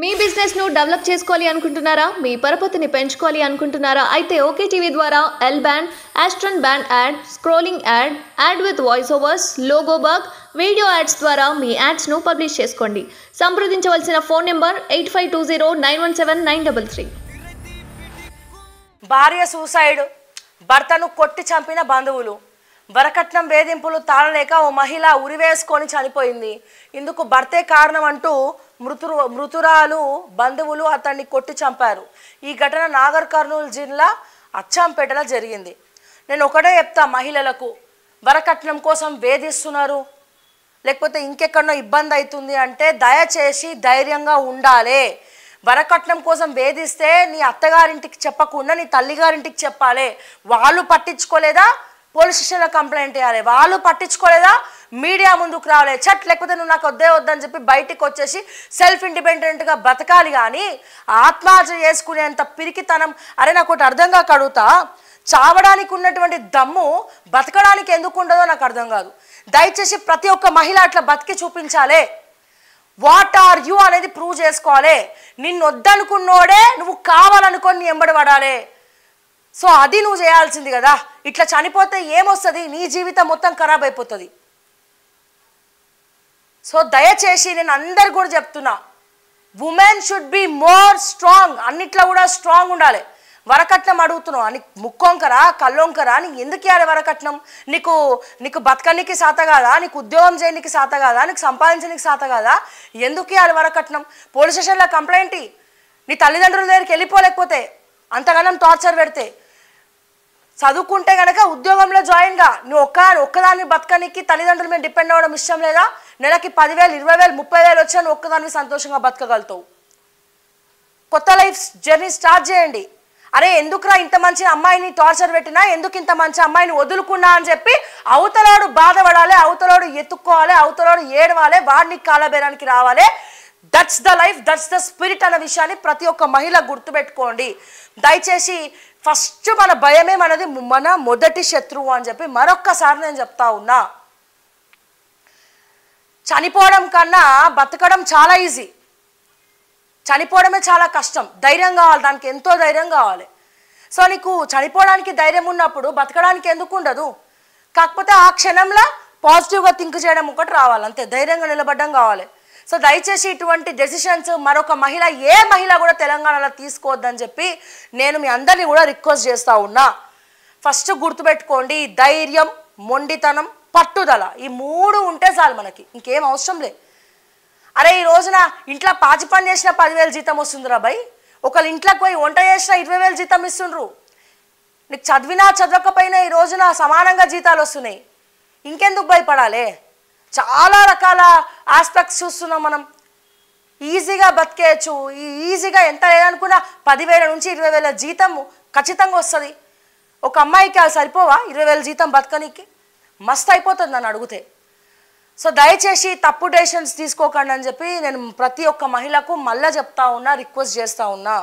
మీ బిజినెస్ను డెవలప్ చేసుకోవాలి అనుకుంటున్నారా మీ పరపతిని పెంచుకోవాలి అనుకుంటున్నారా అయితే ఓకే టీవీ ద్వారా ఎల్ బ్యాండ్ యాస్ట్రన్ band ad scrolling ad ad with voice overs logo video ads ద్వారా మీ యాడ్స్ను పబ్లిష్ చేసుకోండి సంప్రదించవలసిన phone number eight five two zero nine one seven nine double three భార్య సూసైడ్ భర్తను కొట్టి చంపిన బంధువులు వరకట్నం వేధింపులు తాళలేక ఓ మహిళ ఉరివేసుకొని చనిపోయింది ఇందుకు భర్తే కారణం అంటూ మృతురు మృతురాలు బంధువులు అతన్ని కొట్టి చంపారు ఈ ఘటన నాగర్ కర్నూలు జిల్లా అచ్చంపేటలో జరిగింది నేను ఒకటే చెప్తా మహిళలకు వరకట్నం కోసం వేధిస్తున్నారు లేకపోతే ఇంకెక్కడో ఇబ్బంది అవుతుంది అంటే దయచేసి ధైర్యంగా ఉండాలి వరకట్నం కోసం వేధిస్తే నీ అత్తగారింటికి చెప్పకుండా నీ తల్లిగారింటికి చెప్పాలి వాళ్ళు పట్టించుకోలేదా పోలీస్ స్టేషన్లో కంప్లైంట్ ఇవ్వాలి వాళ్ళు పట్టించుకోలేదా మీడియా ముందుకు రావాలి చట్ లేకపోతే నువ్వు నాకు వద్దే వద్దని చెప్పి బయటికి వచ్చేసి సెల్ఫ్ ఇండిపెండెంట్గా బతకాలి కానీ ఆత్మహత్య చేసుకునేంత పిరికితనం అరే నాకు ఒకటి అర్థంగా కడుగుతా చావడానికి ఉన్నటువంటి దమ్ము బతకడానికి ఎందుకు ఉండదో నాకు అర్థం కాదు దయచేసి ప్రతి ఒక్క మహిళ అట్లా బతికి చూపించాలే వాట్ ఆర్ యు అనేది ప్రూవ్ చేసుకోవాలి నిన్ను వద్దనుకున్నోడే నువ్వు కావాలనుకొని నీ ఎంబడి పడాలి సో అది నువ్వు చేయాల్సింది కదా ఇట్లా చనిపోతే ఏమొస్తుంది నీ జీవితం మొత్తం ఖరాబ్ అయిపోతుంది సో దయచేసి నేను అందరు కూడా చెప్తున్నా women should be more strong అన్నిట్లో కూడా స్ట్రాంగ్ ఉండాలి వరకట్నం అడుగుతున్నావు అని ముక్కొంకరా కల్లొంకరా నీకు ఎందుకు ఇవ్వాలి వరకట్నం నీకు నీకు బతకనికి సాత కాదా నీకు ఉద్యోగం చేయడానికి సాత కాదా నీకు సంపాదించడానికి సాత కాదా ఎందుకు ఇవ్వాలి వరకట్నం పోలీస్ స్టేషన్లో కంప్లైంట్ నీ తల్లిదండ్రుల దగ్గరికి వెళ్ళిపోలేకపోతే అంతగానం టార్చర్ పెడితే చదువుకుంటే కనుక ఉద్యోగంలో జాయిన్గా నువ్వు ఒక్క ఒక్కదాన్ని బతకనికి తల్లిదండ్రుల మీద డిపెండ్ అవ్వడం ఇష్టం లేదా నెలకి పదివేలు ఇరవై వేలు ముప్పై వేలు వచ్చా నువ్వు ఒక్కదాన్ని సంతోషంగా బతకగలుగుతావు కొత్త లైఫ్ జర్నీ స్టార్ట్ చేయండి అరే ఎందుకురా ఇంత మంచి అమ్మాయిని టార్చర్ పెట్టినా ఎందుకు ఇంత మంచి అమ్మాయిని వదులుకున్నా అని చెప్పి అవతలాడు బాధపడాలి అవతలాడు ఎత్తుక్కోవాలి అవతలాడు ఏడవాలి వాడిని కాలబేరానికి రావాలి that's the life that's the spirit అనే విషయాన్ని ప్రతి ఒక్క మహిళ గుర్తుపెట్టుకోండి దయచేసి ఫస్ట్ మన భయమే మనది మన మొదటి శత్రువు అని చెప్పి మరొక్కసారి నేను చెప్తా ఉన్నా చనిపోవడం కన్నా బతకడం చాలా ఈజీ చనిపోవడమే చాలా కష్టం ధైర్యం కావాలి దానికి ఎంతో ధైర్యం కావాలి సో నీకు చనిపోవడానికి ధైర్యం ఉన్నప్పుడు బతకడానికి ఎందుకు ఉండదు కాకపోతే ఆ క్షణంలో పాజిటివ్గా థింక్ చేయడం ఒకటి రావాలి అంతే ధైర్యంగా నిలబడడం కావాలి సో దయచేసి ఇటువంటి డెసిషన్స్ మరొక మహిళ ఏ మహిళ కూడా తెలంగాణలో తీసుకోవద్దని చెప్పి నేను మీ అందరినీ కూడా రిక్వెస్ట్ చేస్తూ ఉన్నా ఫస్ట్ గుర్తుపెట్టుకోండి ధైర్యం మొండితనం పట్టుదల ఈ మూడు ఉంటే చాలు మనకి ఇంకేం అవసరం లే అరే ఈ రోజున ఇంట్లో పాచి పని చేసిన పదివేలు జీతం వస్తుందిరా భయ్ ఒకళ్ళ ఇంట్లోకి పోయి వంట చేసిన ఇరవై వేలు జీతం ఇస్తుండ్రు నీకు చదివినా చదవకపోయినా ఈ రోజున సమానంగా జీతాలు వస్తున్నాయి ఇంకెందుకు భయపడాలి చాలా రకాల ఆస్పెక్ట్స్ చూస్తున్నాం మనం ఈజీగా బతికేయచ్చు ఈ ఈజీగా ఎంత లేదనుకున్నా పదివేల నుంచి ఇరవై వేల జీతం ఖచ్చితంగా వస్తుంది ఒక అమ్మాయికి అది సరిపోవా ఇరవై వేల జీతం బతకనీకి మస్తు అయిపోతుంది నన్ను అడిగితే సో దయచేసి తప్పు డెసిషన్స్ తీసుకోకండి అని చెప్పి నేను ప్రతి ఒక్క మహిళకు మళ్ళీ చెప్తా ఉన్నా రిక్వెస్ట్ చేస్తూ ఉన్నా